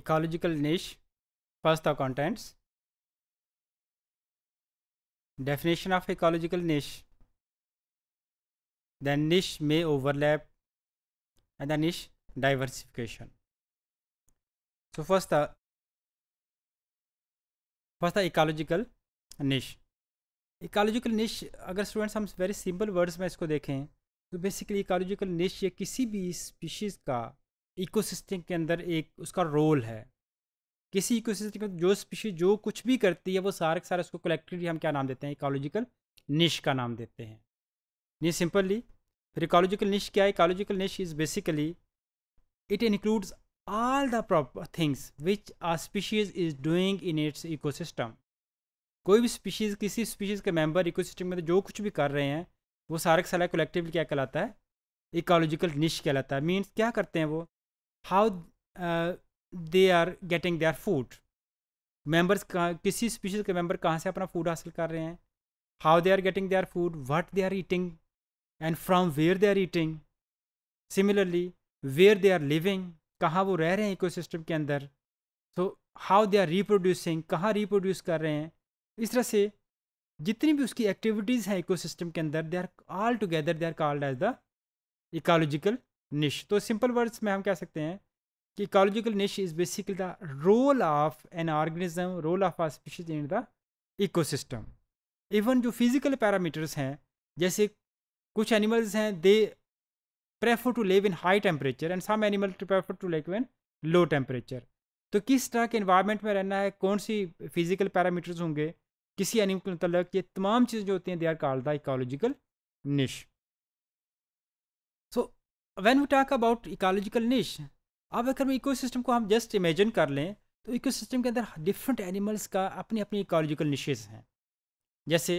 ecological niche first the contents definition of ecological niche then niche may overlap and the niche diversification so first the first the ecological niche ecological niche agar students हम very simple words mein isko देखें to basically ecological niche ye kisi bhi species ka ecosystem के अंदर एक उसका role है किसी ecosystem के जो स्पीशीज जो कुछ भी करती है वो सारे के सारे उसको कलेक्टिवली हम क्या नाम देते हैं इकोलॉजिकल निश का नाम देते हैं ये सिंपली फिर इकोलॉजिकल निश क्या है ecological niche is basically it includes all the proper things which a species is doing in its eco कोई भी स्पीशीज किसी स्पीशीज के मेंबर इको में जो कुछ भी कर रहे हैं वो सारे के सारा कलेक्टिवली क्या कहलाता है इकोलॉजिकल निश कहलाता है मीन्स क्या करते हैं वो how uh, they are getting food food members किसी स्पीशीज के मेंबर कहाँ से अपना फूड हासिल कर रहे हैं how they are getting their food what they are eating and from where they are eating similarly where they are living कहाँ वो रह रहे हैं इकोसिस्टम के अंदर so how they are reproducing कहाँ रिप्रोड्यूस कर रहे हैं इस तरह से जितनी भी उसकी एक्टिविटीज़ हैं इकोसिस्टम के अंदर they are all together they are called as the ecological niche तो सिंपल वर्ड्स में हम कह सकते हैं कि ecological niche is basically the role of an organism role of a species in the ecosystem even जो फिज़िकल पैरामीटर्स हैं जैसे कुछ एनिमल्स हैं they prefer to live in high temperature and some animal prefer to live in low temperature तो किस तरह के environment में रहना है कौन सी फिज़िकल पैरामीटर्स होंगे किसी एनिमल के मतलब ये तमाम चीज़ें जो होती हैं they are called the ecological niche when we talk about ecological niche अब अगर हम इकोसिस्टम को हम जस्ट इमेजिन कर लें तो इकोसिस्टम के अंदर डिफरेंट एनिमल्स का अपनी अपनी इकोलॉजिकल निशेज हैं जैसे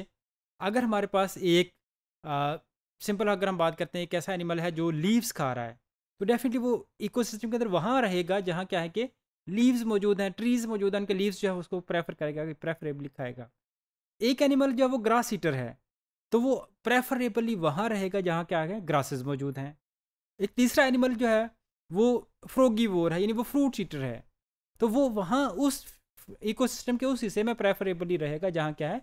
अगर हमारे पास एक सिंपल अगर हम बात करते हैं एक ऐसा एनिमल है जो लीव्स खा रहा है तो डेफिनेटली वो इकोसिस्टम के अंदर वहाँ रहेगा जहाँ क्या है कि लीव्स मौजूद हैं ट्रीज़ मौजूद हैं उनके लीव्स जो है उसको प्रेफर करेगा प्रेफरेबली खाएगा एक एनिमल जो है वो ग्रास ईटर है तो वो प्रेफरेबली वहाँ रहेगा जहाँ क्या है ग्रासेस मौजूद हैं एक तीसरा एनिमल जो है वो फ्रोगी वोर है यानी वो फ्रूट सीटर है तो वो वहाँ उस इकोसिस्टम के उस हिस्से में प्रेफरेबली रहेगा जहाँ क्या है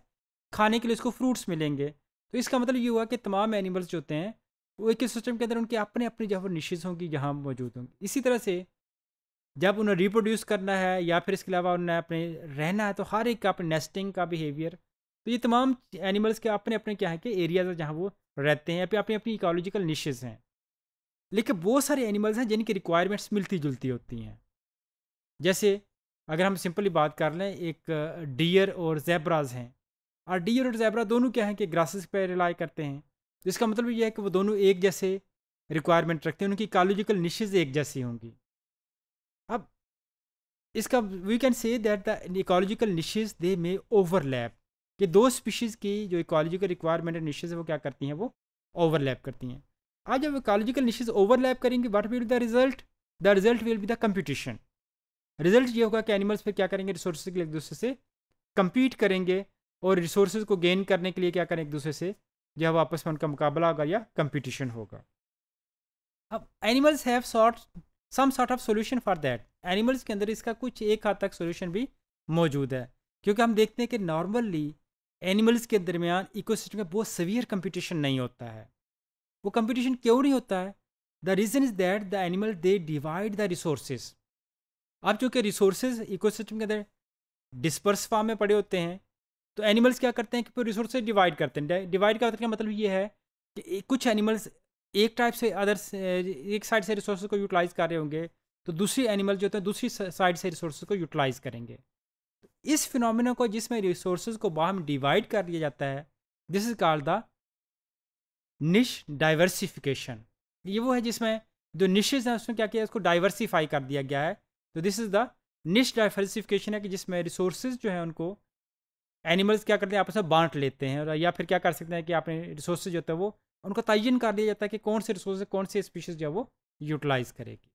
खाने के लिए उसको फ्रूट्स मिलेंगे तो इसका मतलब ये हुआ कि तमाम एनिमल्स जो होते हैं वो एक सिस्टम के अंदर उनके अपने अपने जहाँ पर निशेज होंगी जहाँ मौजूद होंगी इसी तरह से जब उन्हें रिप्रोड्यूस करना है या फिर इसके अलावा उन्हें अपने रहना है तो हर एक का अपने नेस्टिंग का बिहेवियर तो ये तमाम एनिमल्स के अपने अपने क्या है कि एरियाज जहाँ वो रहते हैं या फिर अपनी अपनी इकोलॉजिकल निशेज हैं लेकिन बहुत सारे एनिमल्स हैं जिनकी रिक्वायरमेंट्स मिलती जुलती होती हैं जैसे अगर हम सिंपली बात कर लें एक डियर और जैबराज हैं और डियर और जैबराज दोनों क्या हैं कि ग्रासेस पर रिलाई करते हैं तो इसका मतलब यह है कि वो दोनों एक जैसे रिक्वायरमेंट रखते हैं उनकी इकोलॉजिकल निशेज एक जैसी होंगी अब इसका we can say that the ecological niches they may overlap कि दो स्पीशीज़ की जो इकोलॉजिकल रिक्वायरमेंट निशेज है वो क्या करती हैं वो ओवरलैप करती हैं आज जब इकोलॉजिकल निशेज ओवरलैप करेंगे what will the result the result will be the competition result ये होगा कि एनिमल्स फिर क्या करेंगे रिसोर्सेज के लिए एक दूसरे से कम्पीट करेंगे और रिसोर्स को गेन करने के लिए क्या करें एक दूसरे से जो है आपस में उनका मुकाबला होगा या कंपटीशन होगा अब animals have sought some sort of solution for that animals के अंदर इसका कुछ एक हद तक सोल्यूशन भी मौजूद है क्योंकि हम देखते हैं कि नॉर्मली एनिमल्स के दरमियान इकोसिस्टम में बहुत सवियर कंपटीशन नहीं होता है वो कंपटीशन क्यों नहीं होता है the reason is that the animal they divide the resources अब चूँकि रिसोर्सेज इकोसिस्टम के अंदर डिस्पर्स फार्म में पड़े होते हैं तो एनिमल्स क्या करते हैं कि फिर रिसोर्सेज डिवाइड करते हैं डिवाइड करने का मतलब ये है कि कुछ एनिमल्स एक टाइप से अदर एक साइड से रिसोर्स को यूटिलाइज कर रहे होंगे तो दूसरी एनिमल जो होते हैं दूसरी साइड से रिसोर्स को यूटिलाइज करेंगे इस फिनोमिना को जिसमें रिसोर्स को बाहर डिवाइड कर दिया जाता है this is called the niche diversification ये वो है जिसमें जो निशेज हैं उसमें क्या किया उसको डाइवर्सिफाई कर दिया गया है तो this is the niche diversification है कि जिसमें रिसोर्सेज जो है उनको एनिमल्स क्या करते हैं आपस में बांट लेते हैं और या फिर क्या कर सकते हैं कि आपने रिसोर्सेज जो होता है वो उनको तयन कर दिया जाता है कि कौन से रिसोर्स कौन सी स्पीशीज़ जो है वो यूटिलाइज़ करेगी